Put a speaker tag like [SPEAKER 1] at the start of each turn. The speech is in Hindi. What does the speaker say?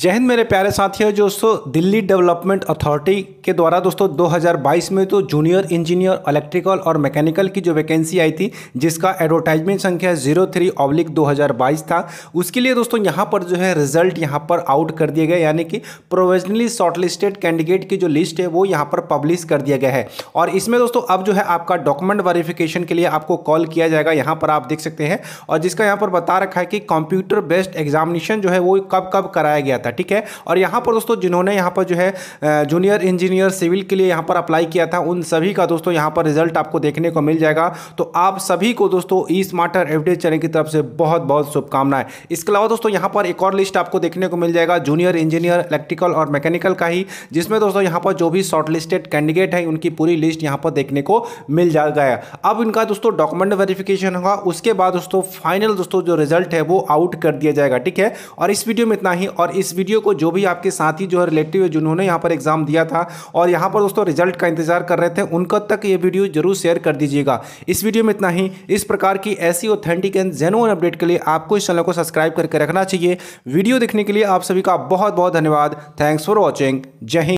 [SPEAKER 1] जय हिंद मेरे प्यारे साथियों दोस्तों दिल्ली डेवलपमेंट अथॉरिटी के द्वारा दोस्तों 2022 में तो जूनियर इंजीनियर इलेक्ट्रिकल और मैकेनिकल की जो वैकेंसी आई थी जिसका एडवर्टाइजमेंट संख्या जीरो थ्री ऑब्लिक दो था उसके लिए दोस्तों यहां पर जो है रिजल्ट यहां पर आउट कर दिया गया यानी कि प्रोविजनली शॉर्टलिस्टेड कैंडिडेट की जो लिस्ट है वो यहाँ पर पब्लिश कर दिया गया है और इसमें दोस्तों अब जो है आपका डॉक्यूमेंट वेरिफिकेशन के लिए आपको कॉल किया जाएगा यहाँ पर आप देख सकते हैं और जिसका यहाँ पर बता रखा है कि कंप्यूटर बेस्ड एग्जामिनेशन जो है वो कब कब कराया गया गया था ठीक है और यहाँ पर दोस्तों जिन्होंने यहाँ पर जो है जूनियर इंजीनियर सिविल के लिए यहाँ पर अप्लाई किया था उन सभी का दोस्तों यहाँ पर रिजल्ट आपको देखने को मिल जाएगा तो आप सभी को दोस्तों ई स्मार्टर एवडेज चैनल की तरफ से बहुत बहुत शुभकामनाएं इसके अलावा दोस्तों यहाँ पर एक और लिस्ट आपको देखने को मिल जाएगा जूनियर इंजीनियर इलेक्ट्रिकल और मैकेनिकल का ही जिसमें दोस्तों यहाँ पर जो भी शॉर्टलिस्टेड कैंडिडेट हैं उनकी पूरी लिस्ट यहाँ पर देखने को मिल जाएगा अब इनका दोस्तों डॉक्यूमेंट वेरिफिकेशन होगा उसके बाद दोस्तों फाइनल दोस्तों जो रिजल्ट है वो आउट कर दिया जाएगा ठीक है और इस वीडियो में इतना ही और इस वीडियो को जो भी आपके साथी जो है रिलेटिव है जिन्होंने यहाँ पर एग्जाम दिया था और यहाँ पर दोस्तों रिजल्ट का इंतजार कर रहे थे उनका तक ये वीडियो जरूर शेयर कर दीजिएगा इस वीडियो में इतना ही इस प्रकार की ऐसी ऑथेंटिक एंड जेनुअन अपडेट के लिए आपको इस चैनल को सब्सक्राइब करके रखना चाहिए वीडियो देखने के लिए आप सभी का बहुत बहुत धन्यवाद थैंक्स फॉर वॉचिंग जय हिंद